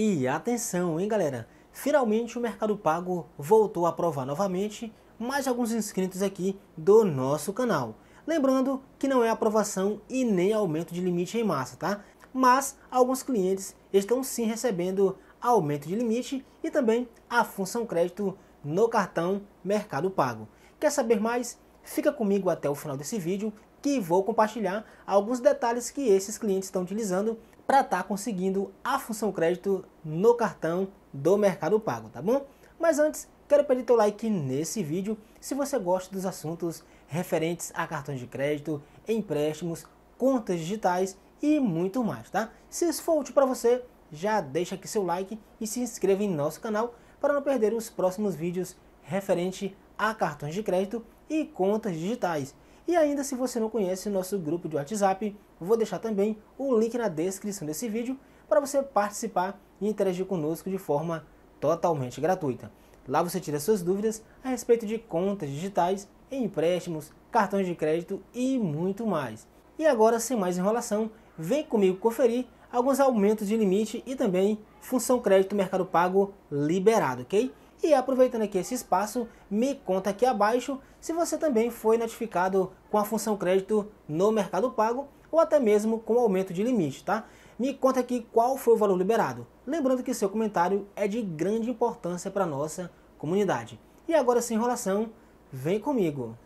E atenção, hein, galera? Finalmente o Mercado Pago voltou a aprovar novamente mais alguns inscritos aqui do nosso canal. Lembrando que não é aprovação e nem aumento de limite em massa, tá? Mas alguns clientes estão sim recebendo aumento de limite e também a função crédito no cartão Mercado Pago. Quer saber mais? Fica comigo até o final desse vídeo que vou compartilhar alguns detalhes que esses clientes estão utilizando para estar tá conseguindo a função crédito no cartão do Mercado Pago, tá bom? Mas antes, quero pedir teu like nesse vídeo se você gosta dos assuntos referentes a cartões de crédito, empréstimos, contas digitais e muito mais, tá? Se isso for útil para você, já deixa aqui seu like e se inscreva em nosso canal para não perder os próximos vídeos referente a cartões de crédito e contas digitais. E ainda, se você não conhece o nosso grupo de WhatsApp, vou deixar também o link na descrição desse vídeo para você participar e interagir conosco de forma totalmente gratuita. Lá você tira suas dúvidas a respeito de contas digitais, empréstimos, cartões de crédito e muito mais. E agora, sem mais enrolação, vem comigo conferir alguns aumentos de limite e também função crédito Mercado Pago liberado, ok? E aproveitando aqui esse espaço, me conta aqui abaixo se você também foi notificado com a função crédito no Mercado Pago ou até mesmo com aumento de limite, tá? Me conta aqui qual foi o valor liberado. Lembrando que seu comentário é de grande importância para nossa comunidade. E agora sem enrolação, vem comigo.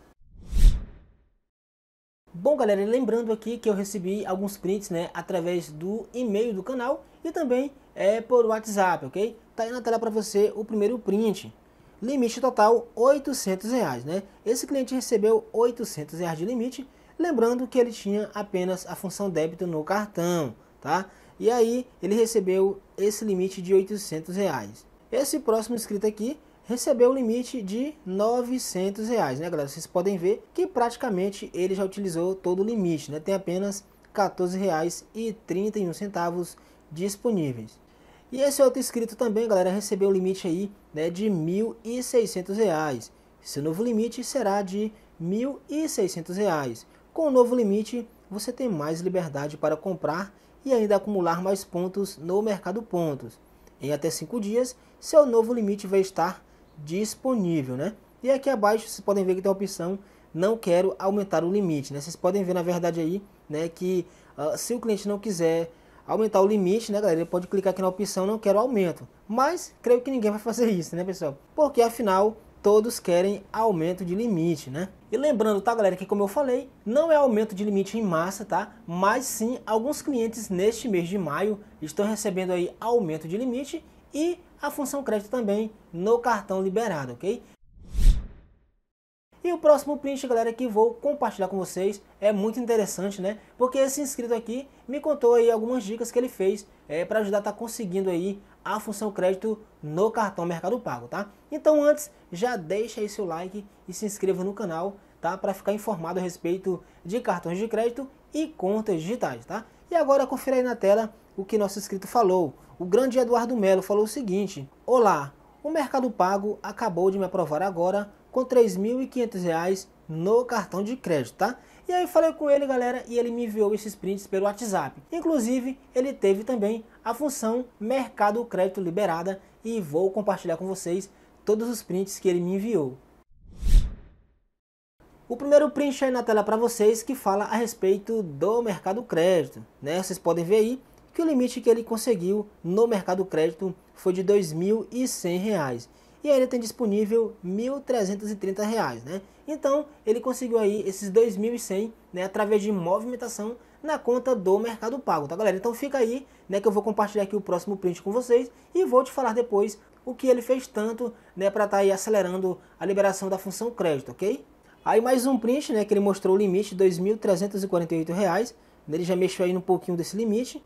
Bom, galera, lembrando aqui que eu recebi alguns prints, né, através do e-mail do canal e também é por WhatsApp, ok? Tá aí na tela para você o primeiro print. Limite total R$ reais, né? Esse cliente recebeu R$ reais de limite, lembrando que ele tinha apenas a função débito no cartão, tá? E aí ele recebeu esse limite de R$ reais. Esse próximo inscrito aqui recebeu o limite de 900 reais, né, galera? Vocês podem ver que praticamente ele já utilizou todo o limite, né? Tem apenas 14 reais e 31 centavos disponíveis. E esse é outro inscrito também, galera, recebeu o limite aí né, de R$ 1.600. Esse novo limite será de R$ 1.600. Com o novo limite, você tem mais liberdade para comprar e ainda acumular mais pontos no mercado pontos. Em até 5 dias, seu novo limite vai estar disponível, né? E aqui abaixo vocês podem ver que tem a opção não quero aumentar o limite, né? Vocês podem ver na verdade aí, né, que uh, se o cliente não quiser aumentar o limite, né, galera? Ele pode clicar aqui na opção não quero aumento. Mas creio que ninguém vai fazer isso, né, pessoal? Porque afinal todos querem aumento de limite, né? E lembrando, tá, galera, que como eu falei, não é aumento de limite em massa, tá? Mas sim, alguns clientes neste mês de maio estão recebendo aí aumento de limite e a função crédito também no cartão liberado, ok? E o próximo print, galera, que vou compartilhar com vocês é muito interessante, né? Porque esse inscrito aqui me contou aí algumas dicas que ele fez é, para ajudar a estar tá conseguindo aí a função crédito no cartão Mercado Pago, tá? Então antes, já deixa aí seu like e se inscreva no canal, tá? Para ficar informado a respeito de cartões de crédito e contas digitais, tá? E agora confira aí na tela o que nosso inscrito falou. O grande Eduardo Melo falou o seguinte: Olá, o Mercado Pago acabou de me aprovar agora com 3.500 reais no cartão de crédito, tá? E aí falei com ele, galera, e ele me enviou esses prints pelo WhatsApp. Inclusive, ele teve também a função Mercado Crédito liberada e vou compartilhar com vocês todos os prints que ele me enviou. O primeiro print aí na tela para vocês que fala a respeito do mercado crédito, né? Vocês podem ver aí que o limite que ele conseguiu no mercado crédito foi de R$ 2.100 e aí ele tem disponível R$ 1.330, né? Então, ele conseguiu aí esses 2.100, né, através de movimentação na conta do Mercado Pago, tá galera? Então fica aí, né, que eu vou compartilhar aqui o próximo print com vocês e vou te falar depois o que ele fez tanto, né, para estar tá aí acelerando a liberação da função crédito, OK? Aí mais um print, né, que ele mostrou o limite R$ 2.348, né? ele já mexeu aí um pouquinho desse limite.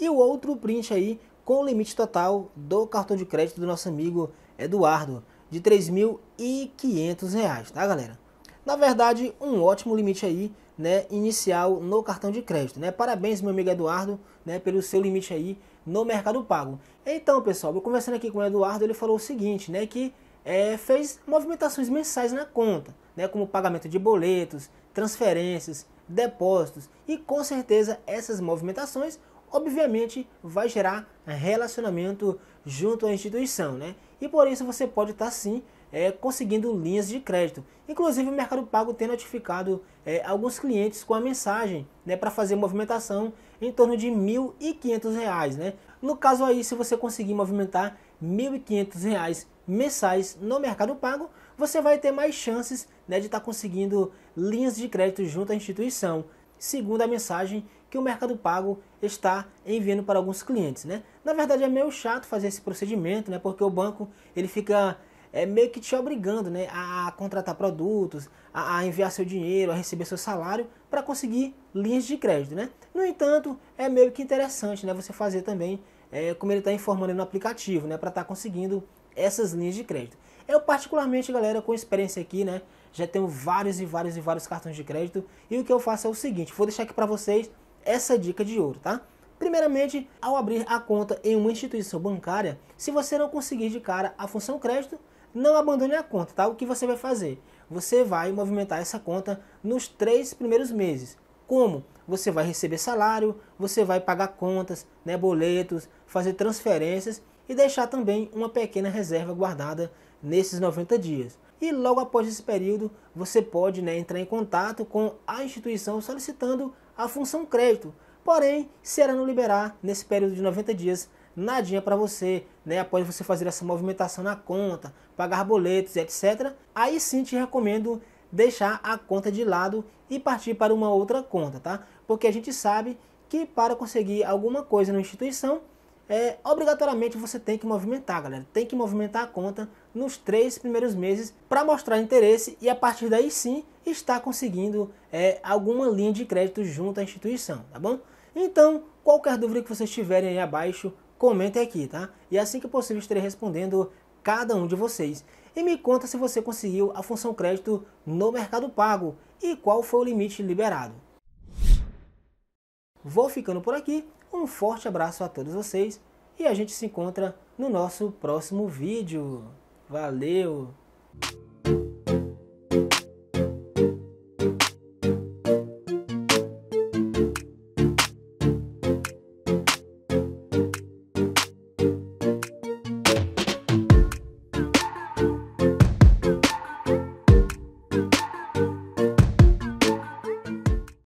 E o outro print aí com o limite total do cartão de crédito do nosso amigo Eduardo, de R$ reais, tá, galera? Na verdade, um ótimo limite aí, né, inicial no cartão de crédito, né? Parabéns, meu amigo Eduardo, né, pelo seu limite aí no Mercado Pago. Então, pessoal, eu conversando aqui com o Eduardo, ele falou o seguinte, né, que é, fez movimentações mensais na conta, né, como pagamento de boletos, transferências, depósitos e com certeza essas movimentações, obviamente, vai gerar relacionamento junto à instituição, né? e por isso você pode estar tá, sim é, conseguindo linhas de crédito. Inclusive o Mercado Pago tem notificado é, alguns clientes com a mensagem né, para fazer movimentação em torno de R$ 1.500. Né? No caso aí, se você conseguir movimentar R$ 1.500 mensais no Mercado Pago, você vai ter mais chances né, de estar tá conseguindo linhas de crédito junto à instituição, segundo a mensagem que o Mercado Pago está enviando para alguns clientes, né? Na verdade é meio chato fazer esse procedimento, né? Porque o banco ele fica é meio que te obrigando, né, a contratar produtos, a, a enviar seu dinheiro, a receber seu salário para conseguir linhas de crédito, né? No entanto, é meio que interessante, né, você fazer também, é, como ele está informando no aplicativo, né, para estar tá conseguindo essas linhas de crédito. Eu particularmente, galera, com experiência aqui, né, já tenho vários e vários e vários cartões de crédito e o que eu faço é o seguinte, vou deixar aqui para vocês essa dica de ouro, tá? Primeiramente, ao abrir a conta em uma instituição bancária, se você não conseguir de cara a função crédito, não abandone a conta, tá? O que você vai fazer? Você vai movimentar essa conta nos três primeiros meses. Como? Você vai receber salário, você vai pagar contas, né, boletos, fazer transferências e deixar também uma pequena reserva guardada nesses 90 dias e logo após esse período você pode né, entrar em contato com a instituição solicitando a função crédito. Porém, se ela não liberar nesse período de 90 dias, nadinha para você, né? Após você fazer essa movimentação na conta, pagar boletos, etc. Aí sim te recomendo deixar a conta de lado e partir para uma outra conta, tá? Porque a gente sabe que para conseguir alguma coisa na instituição, é, obrigatoriamente você tem que movimentar, galera. Tem que movimentar a conta nos três primeiros meses para mostrar interesse e a partir daí sim está conseguindo é, alguma linha de crédito junto à instituição, tá bom? Então, qualquer dúvida que vocês tiverem aí abaixo, comentem aqui, tá? E assim que possível estarei respondendo cada um de vocês. E me conta se você conseguiu a função crédito no Mercado Pago e qual foi o limite liberado. Vou ficando por aqui. Um forte abraço a todos vocês e a gente se encontra no nosso próximo vídeo. Valeu!